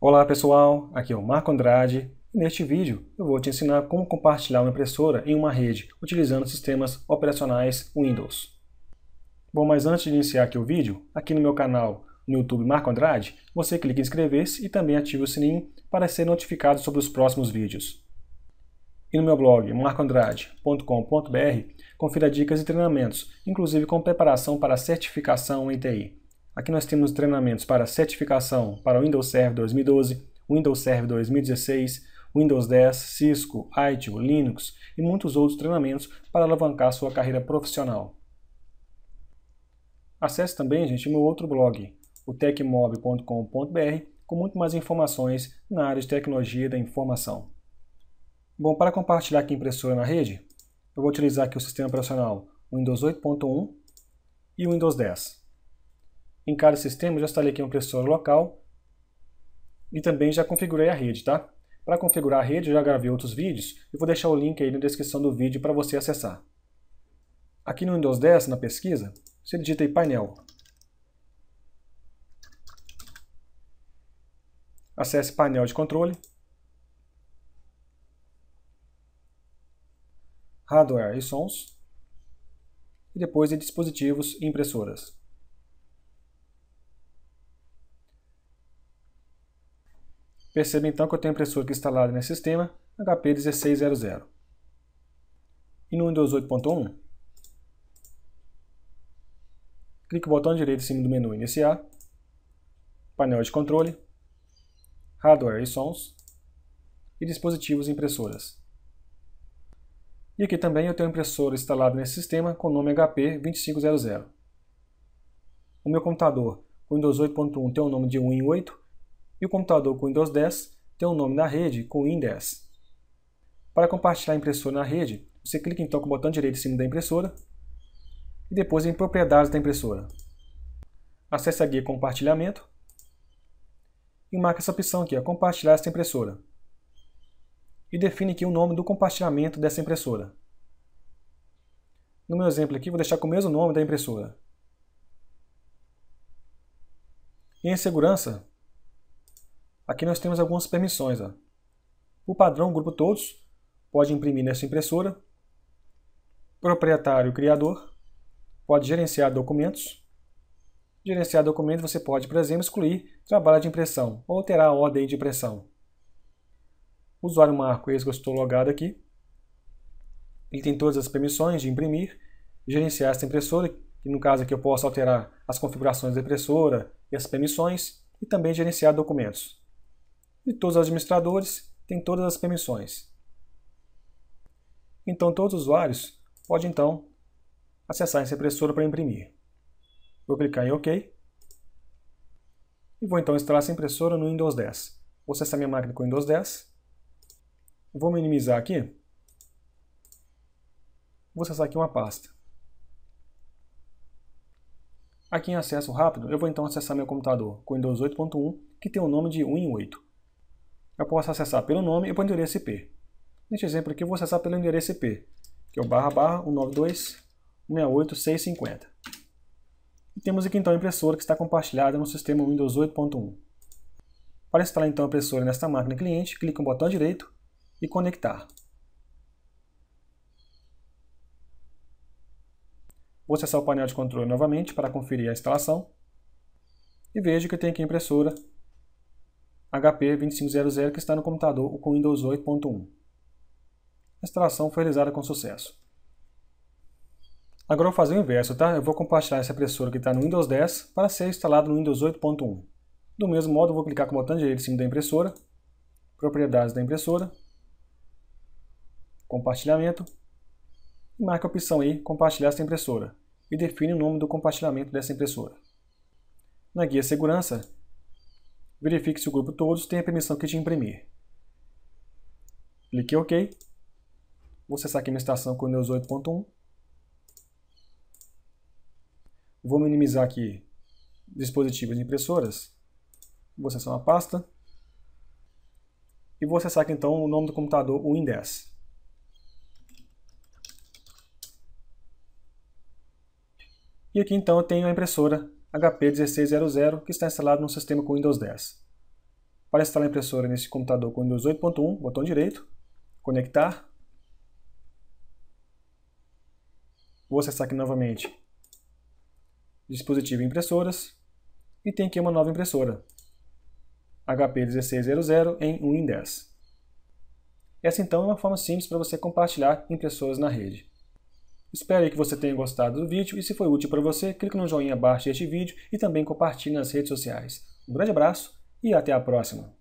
Olá pessoal, aqui é o Marco Andrade e neste vídeo eu vou te ensinar como compartilhar uma impressora em uma rede utilizando sistemas operacionais Windows. Bom, mas antes de iniciar aqui o vídeo, aqui no meu canal no YouTube Marco Andrade, você clica em inscrever-se e também ative o sininho para ser notificado sobre os próximos vídeos. E no meu blog marcoandrade.com.br, confira dicas e treinamentos, inclusive com preparação para certificação em TI. Aqui nós temos treinamentos para certificação para o Windows Server 2012, Windows Server 2016, Windows 10, Cisco, ITU, Linux e muitos outros treinamentos para alavancar sua carreira profissional. Acesse também, gente, meu outro blog, o tecmob.com.br, com muito mais informações na área de tecnologia da informação. Bom, para compartilhar aqui a impressora na rede, eu vou utilizar aqui o sistema operacional Windows 8.1 e Windows 10. Em cada sistema, já instalei aqui um pressor local e também já configurei a rede, tá? Para configurar a rede, eu já gravei outros vídeos e vou deixar o link aí na descrição do vídeo para você acessar. Aqui no Windows 10, na pesquisa, você digita aí painel. Acesse painel de controle. Hardware e sons. E depois em dispositivos e impressoras. Perceba então que eu tenho a impressora aqui instalada nesse sistema, HP 1600. E no Windows 8.1, clique o botão direito em cima do menu Iniciar, painel de controle, hardware e sons, e dispositivos e impressoras. E aqui também eu tenho a impressora instalada nesse sistema com o nome HP 2500. O meu computador Windows 8.1 tem o nome de Win8, e o computador com Windows 10 tem o um nome na rede com Win10. Para compartilhar a impressora na rede, você clica então com o botão direito em cima da impressora e depois em Propriedades da impressora. Acesse a guia Compartilhamento e marque essa opção aqui, ó, Compartilhar esta impressora. E define aqui o nome do compartilhamento dessa impressora. No meu exemplo aqui, vou deixar com o mesmo nome da impressora. E em segurança, Aqui nós temos algumas permissões. Ó. O padrão grupo todos pode imprimir nessa impressora. Proprietário criador pode gerenciar documentos. Gerenciar documentos você pode, por exemplo, excluir trabalho de impressão ou alterar a ordem de impressão. usuário marco esse que eu estou logado aqui. Ele tem todas as permissões de imprimir, gerenciar essa impressora, que no caso aqui eu posso alterar as configurações da impressora e as permissões, e também gerenciar documentos e todos os administradores têm todas as permissões. Então todos os usuários podem então acessar essa impressora para imprimir. Vou clicar em OK e vou então instalar essa impressora no Windows 10. Vou acessar minha máquina com o Windows 10. Vou minimizar aqui. Vou acessar aqui uma pasta. Aqui em acesso rápido, eu vou então acessar meu computador com Windows 8.1, que tem o nome de Win8 eu posso acessar pelo nome e pelo endereço IP. Neste exemplo aqui, eu vou acessar pelo endereço IP, que é o barra barra 192.168.650. E temos aqui então a impressora que está compartilhada no sistema Windows 8.1. Para instalar então a impressora nesta máquina cliente, clique no botão direito e conectar. Vou acessar o painel de controle novamente para conferir a instalação e vejo que tem aqui a impressora HP 2500 que está no computador com Windows 8.1. A instalação foi realizada com sucesso. Agora eu vou fazer o inverso, tá? Eu vou compartilhar essa impressora que está no Windows 10 para ser instalado no Windows 8.1. Do mesmo modo, eu vou clicar com o botão direito em cima da impressora, Propriedades da impressora, Compartilhamento, e marca a opção aí, Compartilhar essa impressora, e define o nome do compartilhamento dessa impressora. Na guia Segurança, Verifique se o grupo todos tem a permissão que te imprimir. Clique OK. Vou acessar aqui minha estação com o Neus 8.1. Vou minimizar aqui dispositivos e impressoras. Vou acessar é uma pasta. E vou acessar aqui então o nome do computador Win 10. E aqui então eu tenho a impressora HP1600 que está instalado no sistema com Windows 10. Para instalar a impressora nesse computador com Windows 8.1, botão direito, conectar. Vou acessar aqui novamente dispositivo impressoras e tem aqui uma nova impressora, HP1600 em 1 em 10. Essa então é uma forma simples para você compartilhar impressoras na rede. Espero que você tenha gostado do vídeo e se foi útil para você, clique no joinha abaixo deste vídeo e também compartilhe nas redes sociais. Um grande abraço e até a próxima!